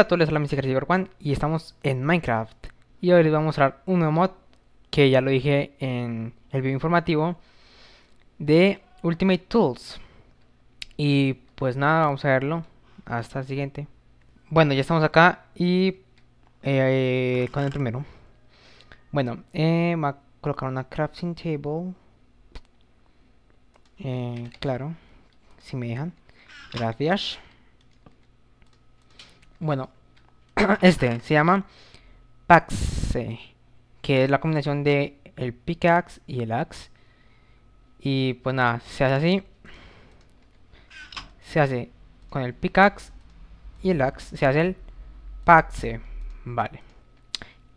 Hola a todos, les habla y estamos en Minecraft. Y hoy les voy a mostrar un nuevo mod que ya lo dije en el video informativo de Ultimate Tools. Y pues nada, vamos a verlo. Hasta el siguiente. Bueno, ya estamos acá y eh, con el primero. Bueno, eh, voy a colocar una crafting table. Eh, claro, si me dejan. Gracias. Bueno, este se llama Paxe, que es la combinación de el pickaxe y el axe. Y pues nada, se hace así. Se hace con el pickaxe y el axe, se hace el Paxe, vale.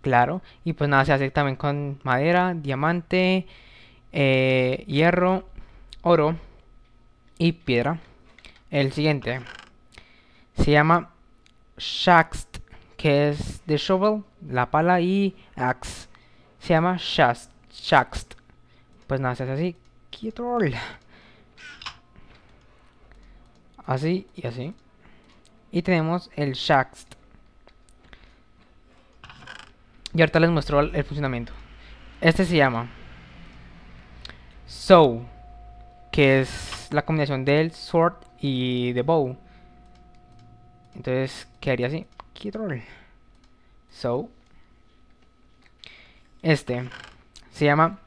Claro, y pues nada, se hace también con madera, diamante, eh, hierro, oro y piedra. El siguiente se llama Shaxt, que es de shovel, la pala, y axe. Se llama Shaxt. Pues nada, se hace así. Así y así. Y tenemos el Shaxt. Y ahorita les muestro el, funcionamiento. Este se llama So, que es la combinación del sword y de bow. Entonces haría así. So. Este. Se llama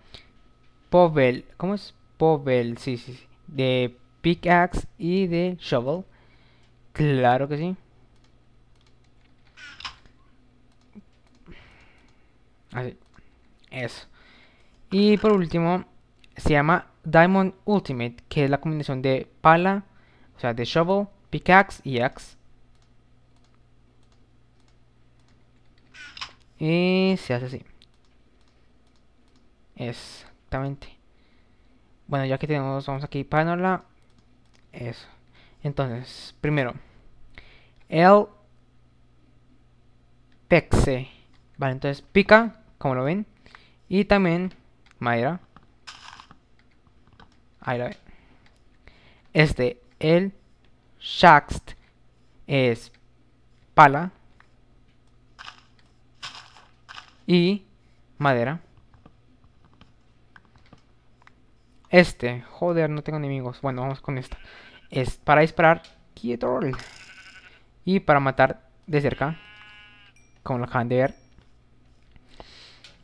Povel. ¿Cómo es? Povel. Sí, sí, sí. De pickaxe y de shovel. Claro que sí. Así. Eso. Y por último, se llama Diamond Ultimate, que es la combinación de pala, o sea, de shovel, pickaxe y axe. Y se hace así. Exactamente. Bueno, ya que tenemos, vamos aquí, panola. Eso. Entonces, primero. El pexe. Vale, entonces pica, como lo ven. Y también Madera Ahí la ve Este, el shaxt es pala. y madera. Este, joder, no tengo enemigos. Bueno, vamos con esta. Es para disparar, quieto. Y para matar de cerca, como lo acaban de ver.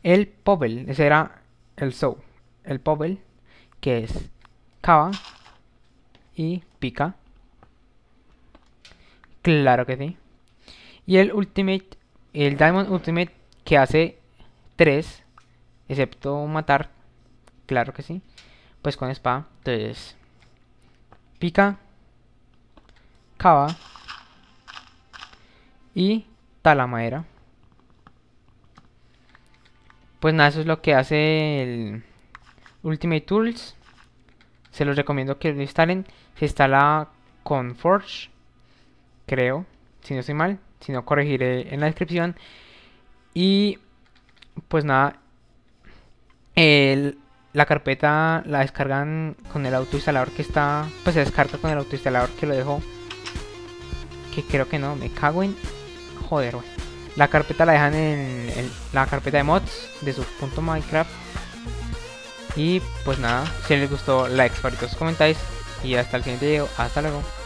El povel ese era el Show. El povel que es cava y pica. Claro que sí. Y el Ultimate, el Diamond Ultimate que hace tres excepto matar, claro que sí, pues con espada, entonces pica, cava y tala madera. Pues nada, eso es lo que hace el Ultimate Tools. Se los recomiendo que lo instalen. Se instala con Forge, creo, si no estoy mal. Si no, corregiré en la descripción. Y pues nada, la carpeta la descargan con el autoinstalador que está, pues se descarga con el autoinstalador que lo dejo, que creo que no, me cago en, joder, wey. La carpeta la dejan en, la carpeta de mods de su punto Minecraft. Y pues nada, si les gustó, likes, favoritos, comentáis. Y hasta el siguiente video. Hasta luego.